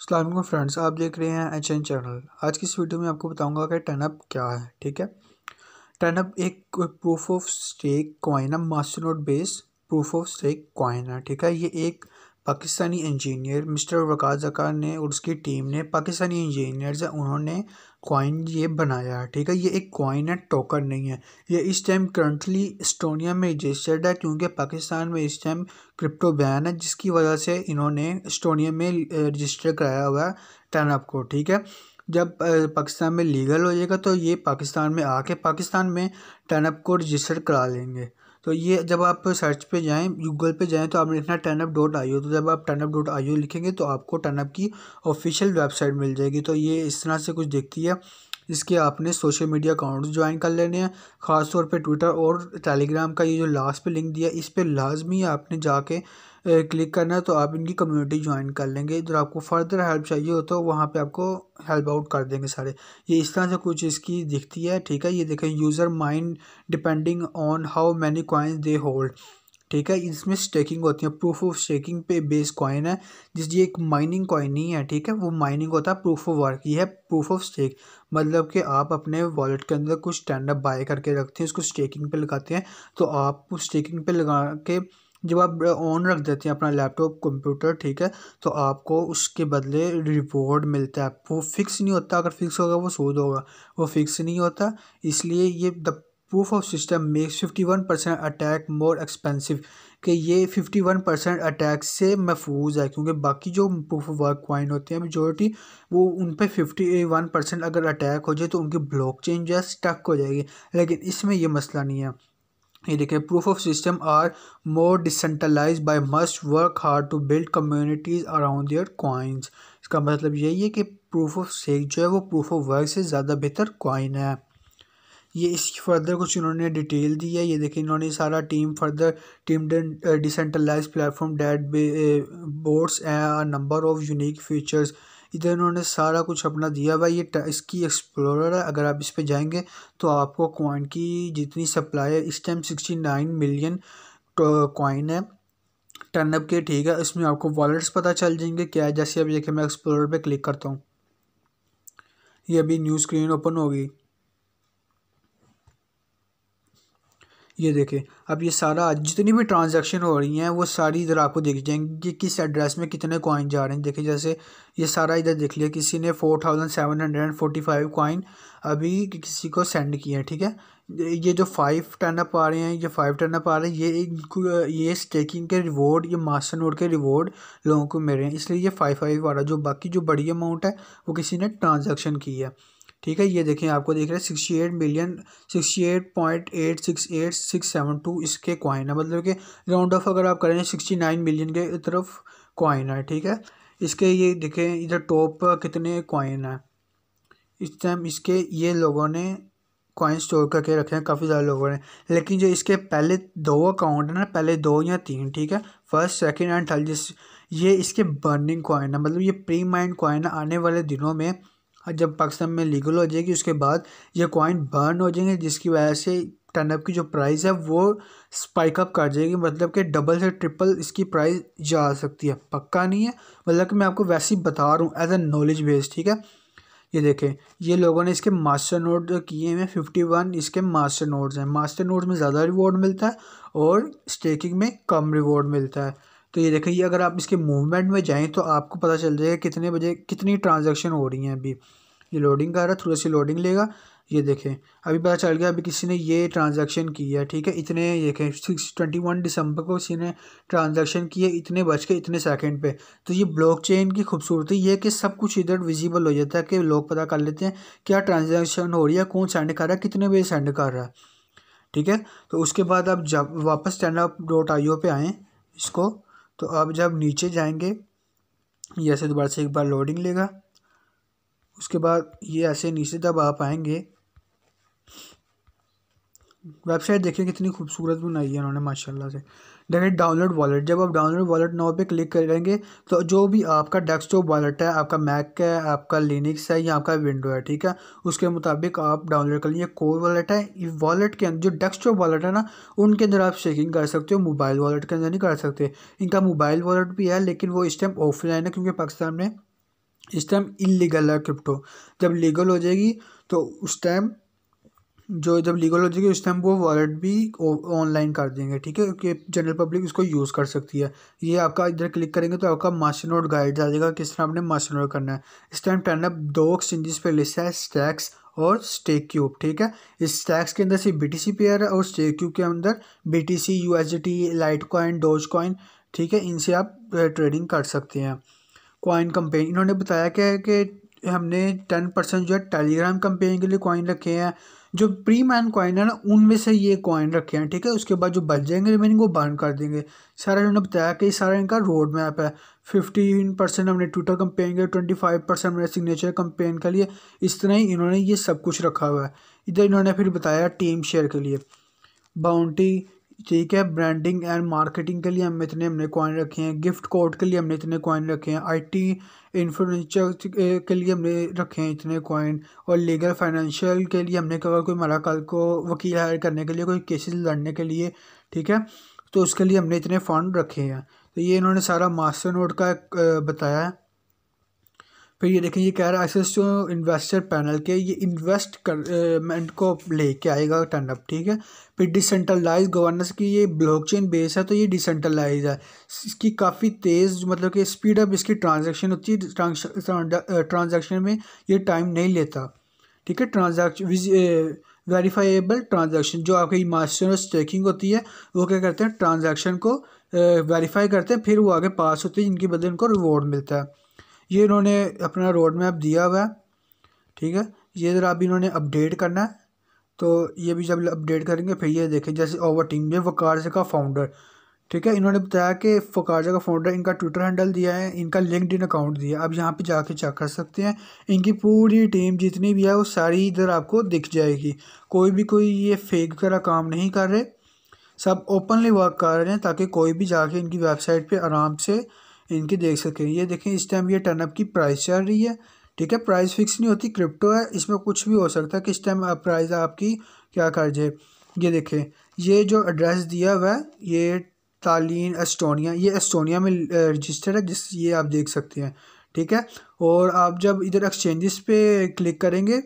अल्लाम फ्रेंड्स आप देख रहे हैं एच एन चैनल आज की इस वीडियो में आपको बताऊंगा कि टनअप क्या है ठीक है टनअप एक प्रूफ ऑफ स्टेक कॉइन है master note base proof of stake coin है ठीक है ये एक पाकिस्तानी इंजीनियर मिस्टर वक़ास ज़कार ने और उसकी टीम ने पाकिस्तानी इंजीनियर्स हैं उन्होंने कॉइन ये बनाया है ठीक है ये एक कॉइन है टोकन नहीं है ये इस टाइम करंटली इस्टोनिया में रजिस्टर्ड है क्योंकि पाकिस्तान में इस टाइम क्रिप्टो बैन है जिसकी वजह से इन्होंने इस्टोनिया में रजिस्टर कराया हुआ है टर्न अप को ठीक है जब पाकिस्तान में लीगल हो जाएगा तो ये पाकिस्तान में आके पाकिस्तान में टर्न अप को रजिस्टर करा लेंगे तो ये जब आप सर्च पे जाएं गूगल पे जाएं तो आपने लिखना टर्न अप डॉट आई तो जब आप टर्न अप डॉट आई लिखेंगे तो आपको टर्न अप की ऑफिशियल वेबसाइट मिल जाएगी तो ये इस तरह से कुछ देखती है इसके आपने सोशल मीडिया अकाउंट्स ज्वाइन कर लेने हैं ख़ासतौर पे ट्विटर और टेलीग्राम का ये जो लास्ट पे लिंक दिया इस पर लाजमी आपने जाके क्लिक करना है तो आप इनकी कम्युनिटी ज्वाइन कर लेंगे इधर आपको फर्दर हेल्प चाहिए हो तो वहाँ पे आपको हेल्प आउट कर देंगे सारे ये इस तरह से कुछ इसकी दिखती है ठीक है ये देखें user mind depending on how many coins they hold ठीक है इसमें स्टेकिंग होती है प्रूफ ऑफ स्टेकिंग पे बेस कॉइन है जिस ये एक माइनिंग कॉइन ही है ठीक है वो माइनिंग होता है प्रूफ ऑफ वर्क ये है प्रूफ ऑफ स्टेक मतलब कि आप अपने वॉलेट के अंदर कुछ स्टैंड अप बाय करके रखते हैं उसको स्टेकिंग पे लगाते हैं तो आप उस स्टेकिंग पे लगा के जब आप ऑन रख देते हैं अपना लैपटॉप कंप्यूटर ठीक है तो आपको उसके बदले रिवॉर्ड मिलता है वो फिक्स नहीं होता अगर फिक्स होगा वो सूद होगा वो फिक्स नहीं होता इसलिए ये the proof of system makes fifty one percent attack more expensive कि ये फिफ्टी वन परसेंट अटैक से महफूज है क्योंकि बाकी जो प्रूफ ऑफ वर्क कॉइन होते हैं मेजोरिटी वो उन पर फिफ्टी वन परसेंट अगर अटैक हो जाए तो उनकी ब्लॉक चेंज जो है स्टक हो जाएगी लेकिन इसमें यह मसला नहीं है ये देखिए proof of system are more decentralize by must work hard to build communities around their coins इसका मतलब यही है कि प्रूफ ऑफ सेक जो है वो प्रूफ ऑफ वर्क से ज़्यादा बेहतर कॉइन है ये इसकी फर्दर कुछ इन्होंने डिटेल दी है ये देखिए इन्होंने सारा team further team decentralize platform date boards number of unique features इधर इन्होंने सारा कुछ अपना दिया हुआ ये इसकी एक्सप्लोरर है अगर आप इस पर जाएंगे तो आपको कॉइन की जितनी सप्लाई है इस time sixty nine million coin है टर्नअप के ठीक है इसमें आपको वॉलेट्स पता चल जाएंगे क्या है जैसे अब देखिए मैं एक्सप्लोरर पे क्लिक करता हूँ ये अभी न्यू स्क्रीन ओपन होगी ये देखें अब ये सारा जितनी भी ट्रांजैक्शन हो रही हैं वो सारी इधर आपको देख जाएंगे कि किस एड्रेस में कितने कॉइन जा रहे हैं देखें जैसे ये सारा इधर देख लिया किसी ने four thousand seven hundred and forty five coin अभी किसी को सेंड किए हैं ठीक है ये जो फाइव टर्न अप आ रहे हैं ये फाइव टर्न अप आ रहे हैं ये इनको ये स्टेकिंग के रिवॉर्ड ये मास्टर नोड के रिवॉर्ड लोगों को मिल रहे हैं इसलिए ये फाइव फाइव आ रहा है जो बाकी जो बड़ी अमाउंट है वो किसी ने ट्रांजेक्शन की है ठीक है ये देखें आपको देख रहे हैं sixty eight million sixty eight point eight six eight six seven two इसके कॉइन है मतलब कि राउंड ऑफ अगर आप करें सिक्सटी नाइन मिलियन के तरफ कॉइन है ठीक है इसके ये देखें इधर टॉप कितने कॉइन है इस टाइम इसके ये लोगों ने कॉइन स्टोर करके रखे हैं काफ़ी सारे लोगों ने लेकिन जो इसके पहले दो अकाउंट हैं ना पहले दो या तीन ठीक है फर्स्ट सेकेंड एंड थर्ड जिस ये इसके बर्निंग कॉइन है मतलब ये प्री माइंड कॉइन आने वाले दिनों में और जब पाकिस्तान में लीगल हो जाएगी उसके बाद ये कॉइन बर्न हो जाएंगे जिसकी वजह से टर्नअप की जो प्राइस है वो स्पाइक अप कर जाएगी मतलब कि डबल से ट्रिपल इसकी प्राइस जा सकती है पक्का नहीं है मतलब कि मैं आपको वैसे ही बता रहा हूँ एज ए नॉलेज बेस ठीक है ये देखें ये लोगों ने इसके मास्टर नोट जो किए हैं फिफ्टी वन इसके मास्टर नोट्स हैं मास्टर नोट्स में ज़्यादा रिवॉर्ड मिलता है और स्टेकिंग में कम रिवॉर्ड मिलता है तो ये देखिए अगर आप इसके मूवमेंट में जाएँ तो आपको पता चल जाएगा कितने बजे कितनी ट्रांजेक्शन हो रही हैं अभी ये लोडिंग कर रहा है थोड़ी सी लोडिंग लेगा ये देखें अभी पता चल गया अभी किसी ने ये ट्रांजैक्शन की है ठीक है इतने देखें सिक्स ट्वेंटी वन दिसंबर को किसी ने ट्रांजेक्शन की है इतने बज के इतने सेकंड पे तो ये ब्लॉकचेन की खूबसूरती ये कि सब कुछ इधर विजिबल हो जाता है कि लोग पता कर लेते हैं क्या ट्रांजेक्शन हो रही है कौन सेंड कर रहा है कितने बजे सेंड कर रहा है ठीक है तो उसके बाद आप जब वापस stand up dot I O पर आएँ इसको तो अब जब नीचे जाएंगे ये ऐसे दोबारा से एक बार लोडिंग लेगा उसके बाद ये ऐसे नीचे जब आप आएंगे वेबसाइट देखिए कितनी खूबसूरत बनाई है उन्होंने माशाल्लाह से डायरेक्ट डाउनलोड वॉलेट जब आप डाउनलोड वॉलेट नाव पे क्लिक करेंगे तो जो भी आपका डेस्कटॉप वॉलेट है आपका मैक है आपका लिनिक्स है या आपका विंडो है ठीक है उसके मुताबिक आप डाउनलोड कर लिए कोर वॉलेट है वॉलेट के अंदर जो डेस्कटॉप वॉलेट है ना उनके अंदर आप चेकिंग कर सकते हो मोबाइल वॉलेट के अंदर नहीं कर सकते इनका मोबाइल वॉलेट भी है लेकिन वो इस टाइम ऑफलाइन है क्योंकि पाकिस्तान में इस टाइम इलीगल है क्रिप्टो जब लीगल हो जाएगी तो उस टाइम जो जब लीगल हो जाएगी उस टाइम वो वॉलेट भी ऑनलाइन कर देंगे ठीक है कि जनरल पब्लिक इसको यूज़ कर सकती है ये आपका इधर क्लिक करेंगे तो आपका मास्टर नोट गाइड आ जाएगा किस तरह आपने मास्टर नोट करना है इस टाइम टर्न अप दो एक्सचेंजेस पे लिस्ट है स्टैक्स और स्टेक क्यूब ठीक है इस स्टैक्स के अंदर सिर्फ बी टी पेयर है और स्टेक क्यूब के अंदर B T C U D T litecoin dogecoin ठीक है इनसे आप ट्रेडिंग कर सकते हैं कॉइन कंपेन इन्होंने बताया क्या है कि हमने टेन परसेंट जो है टेलीग्राम कंपनी के लिए कॉइन रखे हैं जो प्री मैन कॉइन है ना उनमें से ये कॉइन रखे हैं ठीक है उसके बाद जो बच जाएंगे रिमेनिंग वो बर्न कर देंगे सारा इन्होंने बताया कि सारा इनका रोड मैप है फिफ्टीन परसेंट हमने ट्विटर कंपेन के ट्वेंटी फाइव परसेंट हमने सिग्नेचर कंपेन के लिए इस तरह ही इन्होंने ये सब कुछ रखा हुआ है इधर इन्होंने फिर बताया टीम शेयर के लिए बाउंटी ठीक है ब्रांडिंग एंड मार्केटिंग के लिए हम इतने हमने कॉइन रखे हैं गिफ्ट कोड के लिए हमने इतने कॉइन रखे हैं आईटी इंफ्रास्ट्रक्चर के लिए हमने रखे हैं इतने कॉइन और लीगल फाइनेंशियल के लिए हमने कहा कोई मरा कल को वकील हायर करने के लिए कोई केसेस लड़ने के लिए ठीक है तो उसके लिए हमने इतने फंड रखे हैं तो ये इन्होंने सारा मास्टर नोट का बताया है फिर ये देखें ये कह रहा है एक्सेस टू इन्वेस्टर पैनल के ये इन्वेस्ट करमेंट को लेके आएगा टर्न अप ठीक है फिर डिसेंट्रलाइज गवर्नेंस की ये ब्लॉकचेन बेस है तो ये डिसेंट्रलाइज है इसकी काफ़ी तेज़ मतलब कि स्पीड अप इसकी ट्रांजैक्शन होती है ट्रांजैक्शन में ये टाइम नहीं लेता ठीक है ट्रांजैक्शन वेरीफाइबल ट्रांजेक्शन जो आपकी मास्टर चेकिंग होती है वो क्या करते हैं ट्रांजेक्शन को वेरीफाई करते हैं फिर वो आगे पास होती है जिनकी बदले उनको रिवॉर्ड मिलता है ये इन्होंने अपना रोड मैप दिया हुआ है ठीक है ये ज़रा अभी इन्होंने अपडेट करना है तो ये भी जब अपडेट करेंगे फिर ये देखें जैसे ओवर टीम ये वकारजा का फाउंडर ठीक है इन्होंने बताया कि फकारजा का फाउंडर इनका ट्विटर हैंडल दिया है इनका लिंकड इन अकाउंट दिया है अब यहाँ पे जाके चेक कर सकते हैं इनकी पूरी टीम जितनी भी है वो सारी इधर आपको दिख जाएगी कोई भी कोई ये फेक वगैरह काम नहीं कर रहे सब ओपनली वर्क कर रहे हैं ताकि कोई भी जाके इनकी वेबसाइट पे आराम से इनकी देख सकें ये देखें इस टाइम ये टर्नअप की प्राइस चल रही है ठीक है प्राइस फिक्स नहीं होती क्रिप्टो है इसमें कुछ भी हो सकता है किस टाइम आप प्राइस आपकी क्या कर जाए ये देखें ये जो एड्रेस दिया हुआ है ये तालीन एस्टोनिया ये एस्टोनिया में रजिस्टर्ड है जिस ये आप देख सकते हैं ठीक है और आप जब इधर एक्सचेंजेस पे क्लिक करेंगे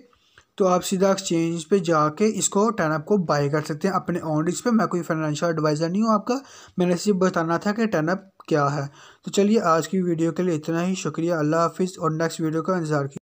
तो आप सीधा एक्सचेंज पे जाके इसको टर्न अप को बाय कर सकते हैं अपने ऑन रिस्क पे मैं कोई फाइनेंशियल एडवाइज़र नहीं हूँ आपका मैंने सिर्फ बताना था कि टर्न अप क्या है तो चलिए आज की वीडियो के लिए इतना ही शुक्रिया अल्लाह हाफिज़ और नेक्स्ट वीडियो का इंतजार